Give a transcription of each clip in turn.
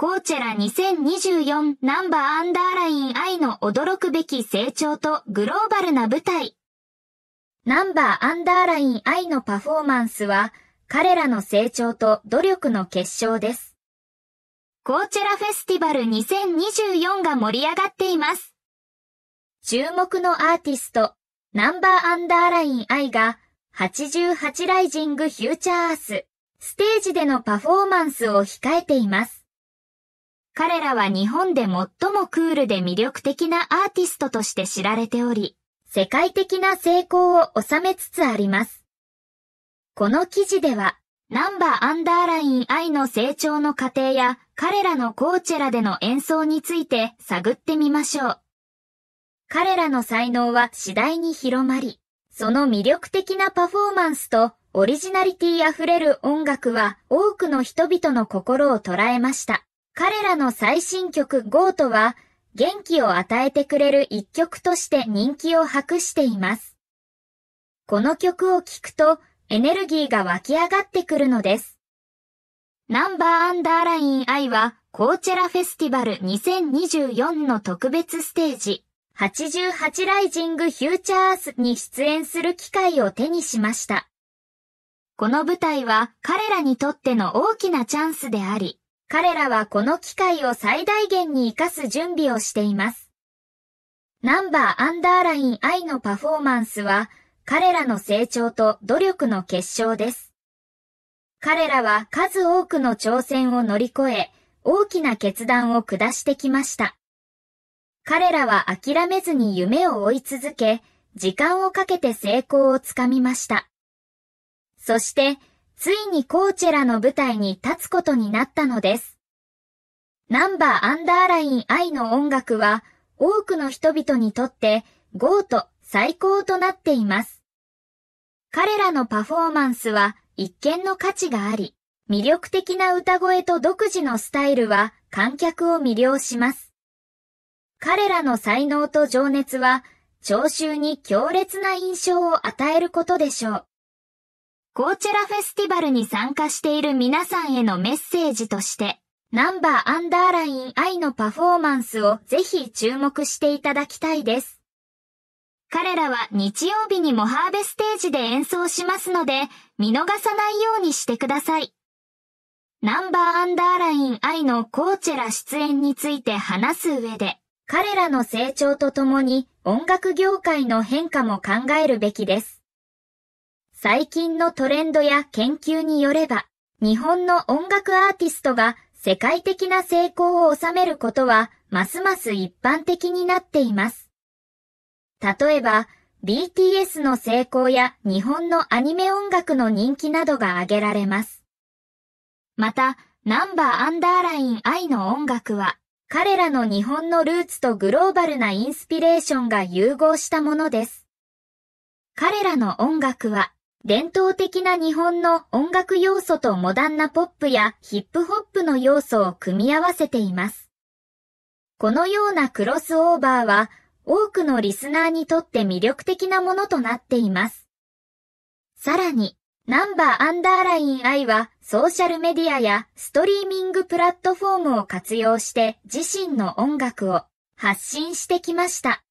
コーチェラ2024ナンバーアンダーライン I の驚くべき成長とグローバルな舞台。ナンバーアンダーライン I のパフォーマンスは、彼らの成長と努力の結晶です。コーチェラフェスティバル2024が盛り上がっています。注目のアーティスト、ナンバーアンダーライン I が、88ライジングフューチャーアース、ステージでのパフォーマンスを控えています。彼らは日本で最もクールで魅力的なアーティストとして知られており、世界的な成功を収めつつあります。この記事では、ナンバーアンダーライン愛の成長の過程や彼らのコーチェラでの演奏について探ってみましょう。彼らの才能は次第に広まり、その魅力的なパフォーマンスとオリジナリティ溢れる音楽は多くの人々の心を捉えました。彼らの最新曲 GO トは、元気を与えてくれる一曲として人気を博しています。この曲を聴くと、エネルギーが湧き上がってくるのです。ナンバーアンダーライン I は、コーチェラフェスティバル2024の特別ステージ、88ライジングフューチャースに出演する機会を手にしました。この舞台は彼らにとっての大きなチャンスであり、彼らはこの機会を最大限に活かす準備をしています。ナンバーアンダーライン I のパフォーマンスは、彼らの成長と努力の結晶です。彼らは数多くの挑戦を乗り越え、大きな決断を下してきました。彼らは諦めずに夢を追い続け、時間をかけて成功をつかみました。そして、ついにコーチェラの舞台に立つことになったのです。ナンバーアンダーライン I の音楽は多くの人々にとってゴート、最高となっています。彼らのパフォーマンスは一見の価値があり、魅力的な歌声と独自のスタイルは観客を魅了します。彼らの才能と情熱は聴衆に強烈な印象を与えることでしょう。コーチェラフェスティバルに参加している皆さんへのメッセージとして、ナンバーアンダーライン愛のパフォーマンスをぜひ注目していただきたいです。彼らは日曜日にモハーベステージで演奏しますので、見逃さないようにしてください。ナンバーアンダーライン愛のコーチェラ出演について話す上で、彼らの成長とともに音楽業界の変化も考えるべきです。最近のトレンドや研究によれば、日本の音楽アーティストが世界的な成功を収めることは、ますます一般的になっています。例えば、BTS の成功や日本のアニメ音楽の人気などが挙げられます。また、ナンバーアンダーライン I の音楽は、彼らの日本のルーツとグローバルなインスピレーションが融合したものです。彼らの音楽は、伝統的な日本の音楽要素とモダンなポップやヒップホップの要素を組み合わせています。このようなクロスオーバーは多くのリスナーにとって魅力的なものとなっています。さらに、ナンバーアンダーライン I はソーシャルメディアやストリーミングプラットフォームを活用して自身の音楽を発信してきました。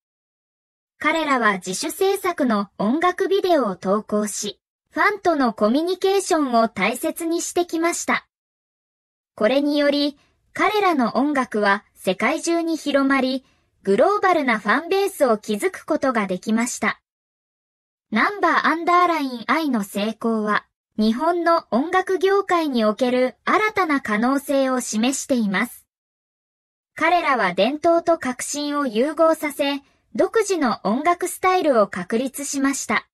彼らは自主制作の音楽ビデオを投稿し、ファンとのコミュニケーションを大切にしてきました。これにより、彼らの音楽は世界中に広まり、グローバルなファンベースを築くことができました。ナンバーアンダーライン I の成功は、日本の音楽業界における新たな可能性を示しています。彼らは伝統と革新を融合させ、独自の音楽スタイルを確立しました。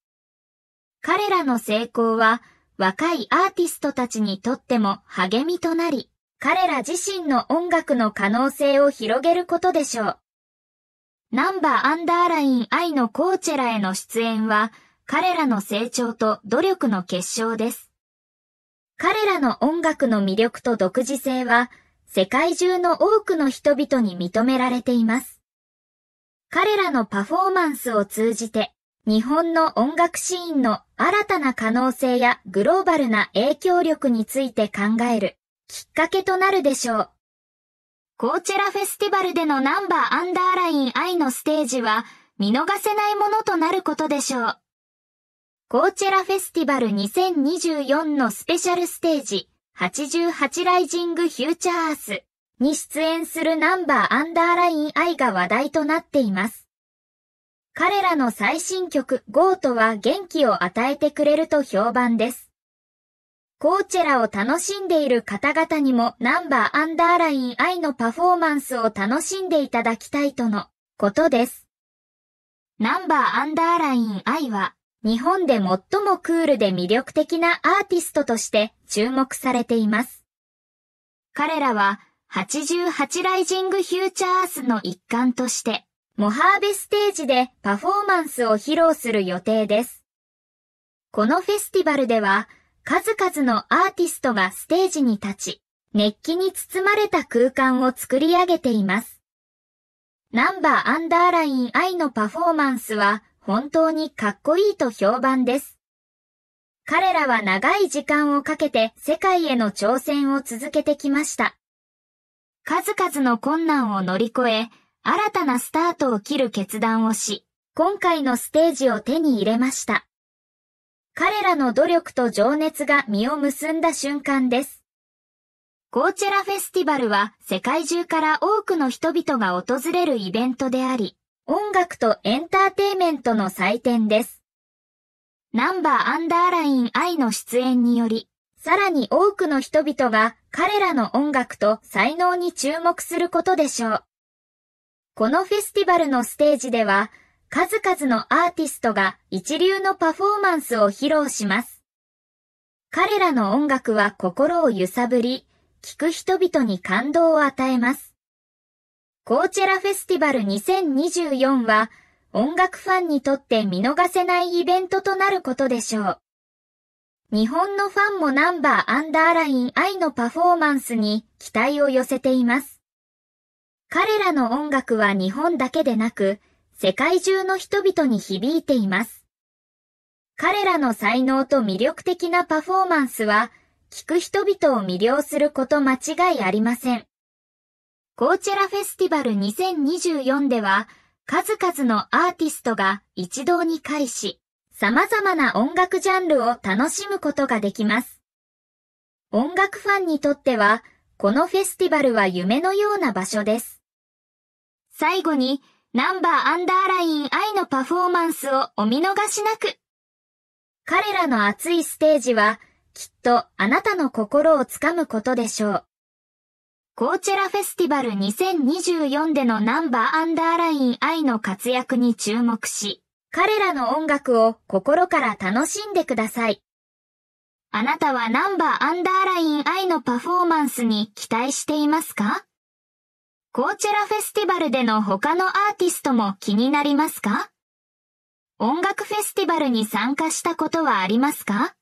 彼らの成功は若いアーティストたちにとっても励みとなり、彼ら自身の音楽の可能性を広げることでしょう。ナンバーアンダーライン愛のコーチェラへの出演は、彼らの成長と努力の結晶です。彼らの音楽の魅力と独自性は、世界中の多くの人々に認められています。彼らのパフォーマンスを通じて、日本の音楽シーンの新たな可能性やグローバルな影響力について考えるきっかけとなるでしょう。コーチェラフェスティバルでのナンバーアンダーラインイのステージは見逃せないものとなることでしょう。コーチェラフェスティバル2024のスペシャルステージ88ライジングフューチャーアースに出演するナンバーアンダーラインイが話題となっています。彼らの最新曲 GO トは元気を与えてくれると評判です。コーチェラを楽しんでいる方々にもナンバーアンダーライン I のパフォーマンスを楽しんでいただきたいとのことです。ナンバーアンダーライン I は日本で最もクールで魅力的なアーティストとして注目されています。彼らは88ライジングフューチャーアースの一環としてモハーベステージでパフォーマンスを披露する予定です。このフェスティバルでは、数々のアーティストがステージに立ち、熱気に包まれた空間を作り上げています。ナンバーアンダーライン I のパフォーマンスは本当にかっこいいと評判です。彼らは長い時間をかけて世界への挑戦を続けてきました。数々の困難を乗り越え、新たなスタートを切る決断をし、今回のステージを手に入れました。彼らの努力と情熱が実を結んだ瞬間です。コーチェラフェスティバルは世界中から多くの人々が訪れるイベントであり、音楽とエンターテイメントの祭典です。ナンバーアンダーライン愛の出演により、さらに多くの人々が彼らの音楽と才能に注目することでしょう。このフェスティバルのステージでは、数々のアーティストが一流のパフォーマンスを披露します。彼らの音楽は心を揺さぶり、聴く人々に感動を与えます。コーチェラフェスティバル2024は、音楽ファンにとって見逃せないイベントとなることでしょう。日本のファンもナンバーアンダーライン愛のパフォーマンスに期待を寄せています。彼らの音楽は日本だけでなく、世界中の人々に響いています。彼らの才能と魅力的なパフォーマンスは、聴く人々を魅了すること間違いありません。コーチェラフェスティバル2024では、数々のアーティストが一堂に会し、様々な音楽ジャンルを楽しむことができます。音楽ファンにとっては、このフェスティバルは夢のような場所です。最後に、ナンバーアンダーライン愛のパフォーマンスをお見逃しなく。彼らの熱いステージは、きっとあなたの心をつかむことでしょう。コーチェラフェスティバル2024でのナンバーアンダーライン愛の活躍に注目し、彼らの音楽を心から楽しんでください。あなたはナンバーアンダーライン愛のパフォーマンスに期待していますかコーチェラフェスティバルでの他のアーティストも気になりますか音楽フェスティバルに参加したことはありますか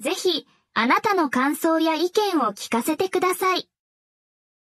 ぜひ、あなたの感想や意見を聞かせてください。